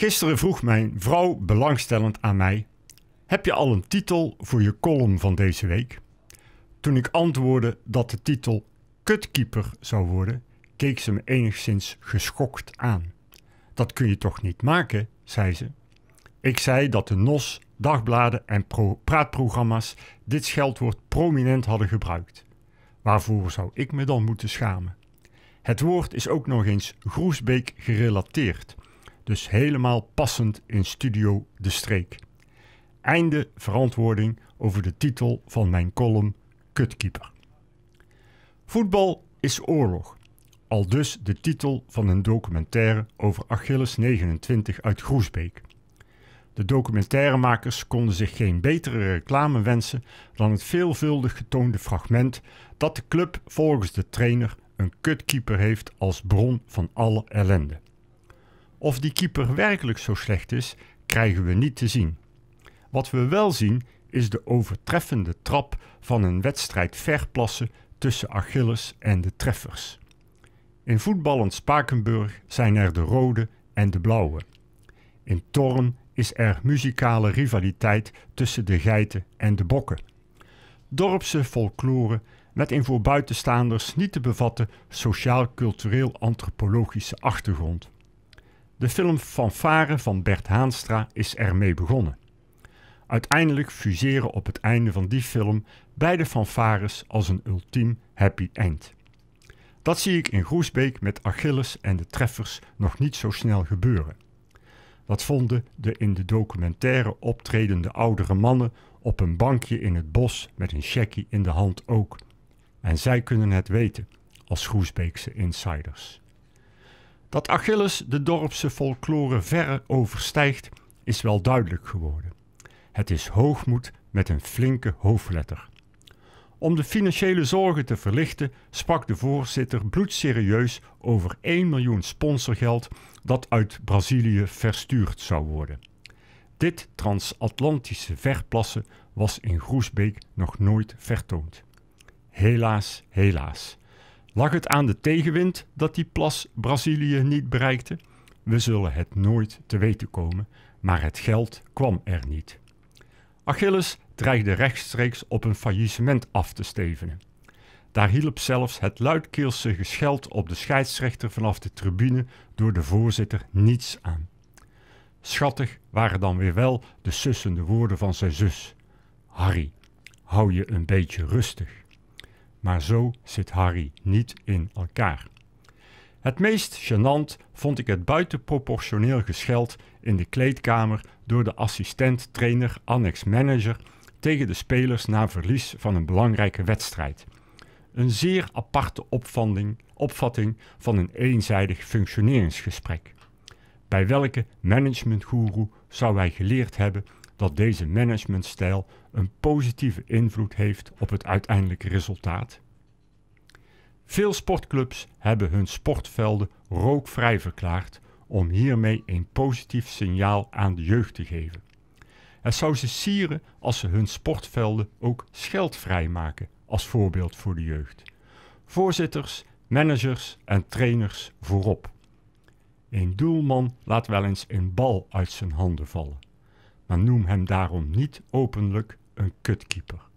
Gisteren vroeg mijn vrouw belangstellend aan mij: Heb je al een titel voor je column van deze week? Toen ik antwoordde dat de titel Kutkeeper zou worden, keek ze me enigszins geschokt aan. Dat kun je toch niet maken, zei ze. Ik zei dat de NOS, dagbladen en praatprogramma's dit scheldwoord prominent hadden gebruikt. Waarvoor zou ik me dan moeten schamen? Het woord is ook nog eens Groesbeek gerelateerd. Dus helemaal passend in Studio De Streek. Einde verantwoording over de titel van mijn column Kutkeeper. Voetbal is oorlog. Al dus de titel van een documentaire over Achilles 29 uit Groesbeek. De documentairemakers konden zich geen betere reclame wensen dan het veelvuldig getoonde fragment dat de club volgens de trainer een kutkeeper heeft als bron van alle ellende. Of die keeper werkelijk zo slecht is, krijgen we niet te zien. Wat we wel zien is de overtreffende trap van een wedstrijd verplassen tussen Achilles en de treffers. In voetballend Spakenburg zijn er de rode en de blauwe. In Torn is er muzikale rivaliteit tussen de geiten en de bokken. Dorpse folklore met een voor buitenstaanders niet te bevatten sociaal-cultureel-antropologische achtergrond. De film Fanfare van Bert Haanstra is ermee begonnen. Uiteindelijk fuseren op het einde van die film beide fanfares als een ultiem happy end. Dat zie ik in Groesbeek met Achilles en de treffers nog niet zo snel gebeuren. Dat vonden de in de documentaire optredende oudere mannen op een bankje in het bos met een checkie in de hand ook. En zij kunnen het weten als Groesbeekse insiders. Dat Achilles de dorpse folklore ver overstijgt, is wel duidelijk geworden. Het is hoogmoed met een flinke hoofdletter. Om de financiële zorgen te verlichten, sprak de voorzitter bloedserieus over 1 miljoen sponsorgeld dat uit Brazilië verstuurd zou worden. Dit transatlantische verplassen was in Groesbeek nog nooit vertoond. Helaas, helaas. Lag het aan de tegenwind dat die plas Brazilië niet bereikte? We zullen het nooit te weten komen, maar het geld kwam er niet. Achilles dreigde rechtstreeks op een faillissement af te stevenen. Daar hielp zelfs het luidkeelse gescheld op de scheidsrechter vanaf de tribune door de voorzitter niets aan. Schattig waren dan weer wel de sussende woorden van zijn zus. Harry, hou je een beetje rustig maar zo zit Harry niet in elkaar. Het meest gênant vond ik het buitenproportioneel gescheld in de kleedkamer door de assistent-trainer annex manager tegen de spelers na verlies van een belangrijke wedstrijd. Een zeer aparte opvatting van een eenzijdig functioneringsgesprek. Bij welke managementgoeroe zou hij geleerd hebben dat deze managementstijl een positieve invloed heeft op het uiteindelijke resultaat? Veel sportclubs hebben hun sportvelden rookvrij verklaard om hiermee een positief signaal aan de jeugd te geven. Het zou ze sieren als ze hun sportvelden ook scheldvrij maken als voorbeeld voor de jeugd. Voorzitters, managers en trainers voorop. Een doelman laat wel eens een bal uit zijn handen vallen maar noem hem daarom niet openlijk een kutkeeper.